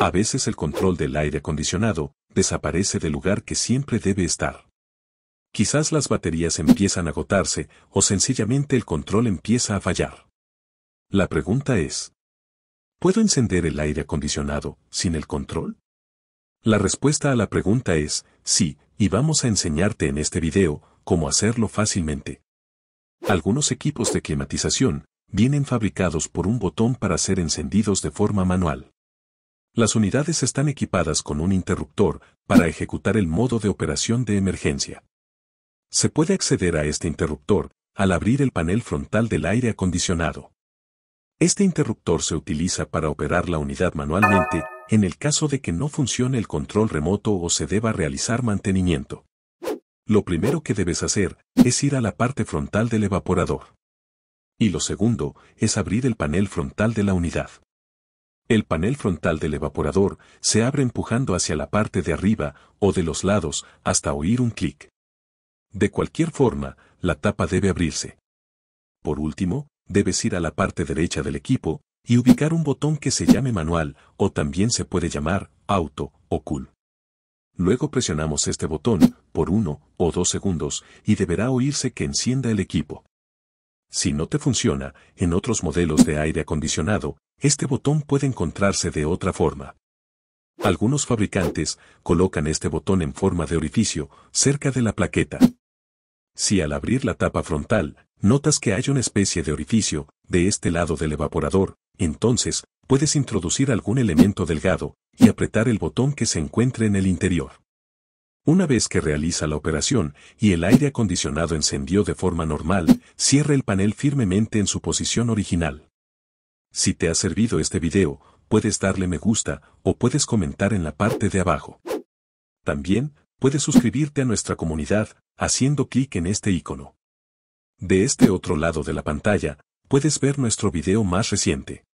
A veces el control del aire acondicionado desaparece del lugar que siempre debe estar. Quizás las baterías empiezan a agotarse o sencillamente el control empieza a fallar. La pregunta es, ¿puedo encender el aire acondicionado sin el control? La respuesta a la pregunta es, sí, y vamos a enseñarte en este video cómo hacerlo fácilmente. Algunos equipos de climatización vienen fabricados por un botón para ser encendidos de forma manual. Las unidades están equipadas con un interruptor para ejecutar el modo de operación de emergencia. Se puede acceder a este interruptor al abrir el panel frontal del aire acondicionado. Este interruptor se utiliza para operar la unidad manualmente en el caso de que no funcione el control remoto o se deba realizar mantenimiento. Lo primero que debes hacer es ir a la parte frontal del evaporador. Y lo segundo es abrir el panel frontal de la unidad. El panel frontal del evaporador se abre empujando hacia la parte de arriba o de los lados hasta oír un clic. De cualquier forma, la tapa debe abrirse. Por último, debes ir a la parte derecha del equipo y ubicar un botón que se llame manual o también se puede llamar auto o cool. Luego presionamos este botón por uno o dos segundos y deberá oírse que encienda el equipo. Si no te funciona, en otros modelos de aire acondicionado, este botón puede encontrarse de otra forma. Algunos fabricantes colocan este botón en forma de orificio cerca de la plaqueta. Si al abrir la tapa frontal, notas que hay una especie de orificio de este lado del evaporador, entonces puedes introducir algún elemento delgado y apretar el botón que se encuentre en el interior. Una vez que realiza la operación y el aire acondicionado encendió de forma normal, cierra el panel firmemente en su posición original. Si te ha servido este video, puedes darle me gusta o puedes comentar en la parte de abajo. También, puedes suscribirte a nuestra comunidad haciendo clic en este icono. De este otro lado de la pantalla, puedes ver nuestro video más reciente.